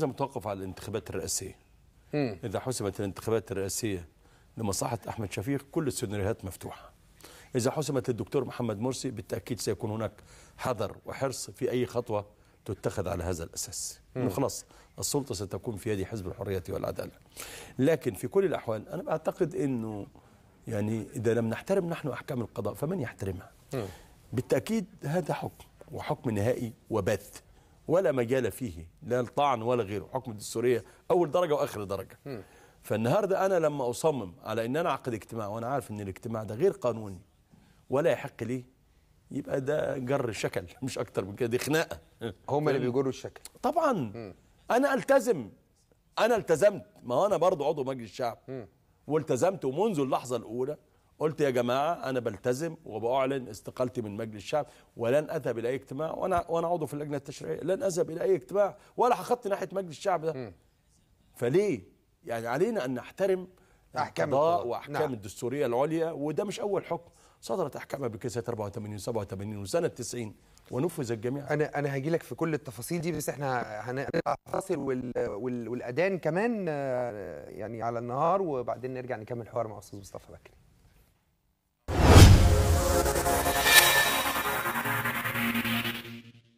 لازم متوقف على الانتخابات الرئاسيه مم. اذا حسمت الانتخابات الرئاسيه لمصلحه احمد شفيق كل السيناريوهات مفتوحه اذا حسمت للدكتور محمد مرسي بالتاكيد سيكون هناك حذر وحرص في اي خطوه تتخذ على هذا الاساس انه خلاص السلطه ستكون في يد حزب الحريه والعداله لكن في كل الاحوال انا اعتقد انه يعني اذا لم نحترم نحن احكام القضاء فمن يحترمها مم. بالتاكيد هذا حكم وحكم نهائي وبث ولا مجال فيه لا الطعن ولا غيره حكم الدستورية أول درجة وآخر درجة فالنهاردة أنا لما أصمم على أن أنا أعقد اجتماع وأنا عارف أن الاجتماع ده غير قانوني ولا يحق لي يبقى ده جر شكل مش أكتر من كده دي خناقة هم اللي بيجروا الشكل طبعا أنا ألتزم أنا التزمت ما أنا برضو عضو مجلس الشعب والتزمت ومنذ اللحظة الأولى قلت يا جماعه انا بلتزم وباعلن استقالتي من مجلس الشعب ولن اذهب الى اي اجتماع وانا وانا عضو في اللجنه التشريعيه لن اذهب الى اي اجتماع ولا هخط ناحيه مجلس الشعب ده فليه يعني علينا ان نحترم احكام القضاء واحكام نعم. الدستوريه العليا وده مش اول حكم صدرت احكامها بكيسة 84 87 وسنه 90 ونفذ الجميع انا انا هاجي لك في كل التفاصيل دي بس احنا هنقطع والادان كمان آه، يعني على النهار وبعدين نرجع نكمل حوار مع استاذ مصطفى بكري